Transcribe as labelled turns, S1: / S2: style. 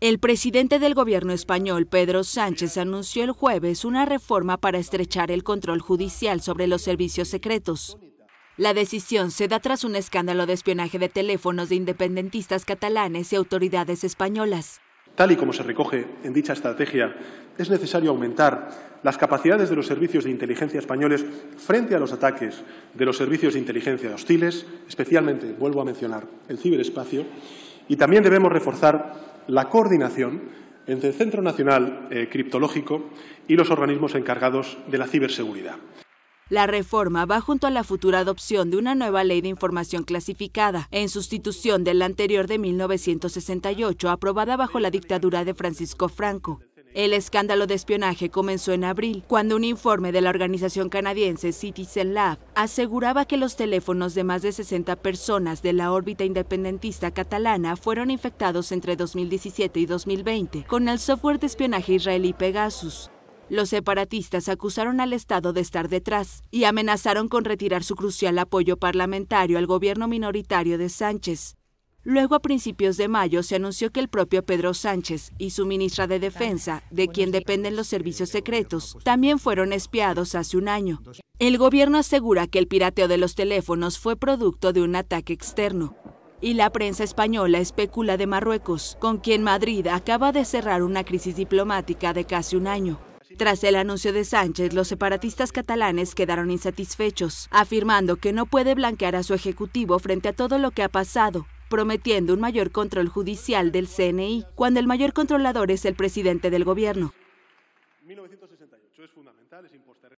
S1: El presidente del gobierno español, Pedro Sánchez, anunció el jueves una reforma para estrechar el control judicial sobre los servicios secretos. La decisión se da tras un escándalo de espionaje de teléfonos de independentistas catalanes y autoridades españolas.
S2: Tal y como se recoge en dicha estrategia, es necesario aumentar las capacidades de los servicios de inteligencia españoles frente a los ataques de los servicios de inteligencia hostiles, especialmente, vuelvo a mencionar, el ciberespacio, y también debemos reforzar la coordinación entre el Centro Nacional eh, Criptológico y los organismos encargados de la ciberseguridad.
S1: La reforma va junto a la futura adopción de una nueva ley de información clasificada, en sustitución de la anterior de 1968, aprobada bajo la dictadura de Francisco Franco, el escándalo de espionaje comenzó en abril, cuando un informe de la organización canadiense Citizen Lab aseguraba que los teléfonos de más de 60 personas de la órbita independentista catalana fueron infectados entre 2017 y 2020 con el software de espionaje israelí Pegasus. Los separatistas acusaron al Estado de estar detrás y amenazaron con retirar su crucial apoyo parlamentario al gobierno minoritario de Sánchez. Luego, a principios de mayo, se anunció que el propio Pedro Sánchez y su ministra de Defensa, de quien dependen los servicios secretos, también fueron espiados hace un año. El gobierno asegura que el pirateo de los teléfonos fue producto de un ataque externo. Y la prensa española especula de Marruecos, con quien Madrid acaba de cerrar una crisis diplomática de casi un año. Tras el anuncio de Sánchez, los separatistas catalanes quedaron insatisfechos, afirmando que no puede blanquear a su ejecutivo frente a todo lo que ha pasado prometiendo un mayor control judicial del CNI, cuando el mayor controlador es el presidente del gobierno.
S2: 1968 es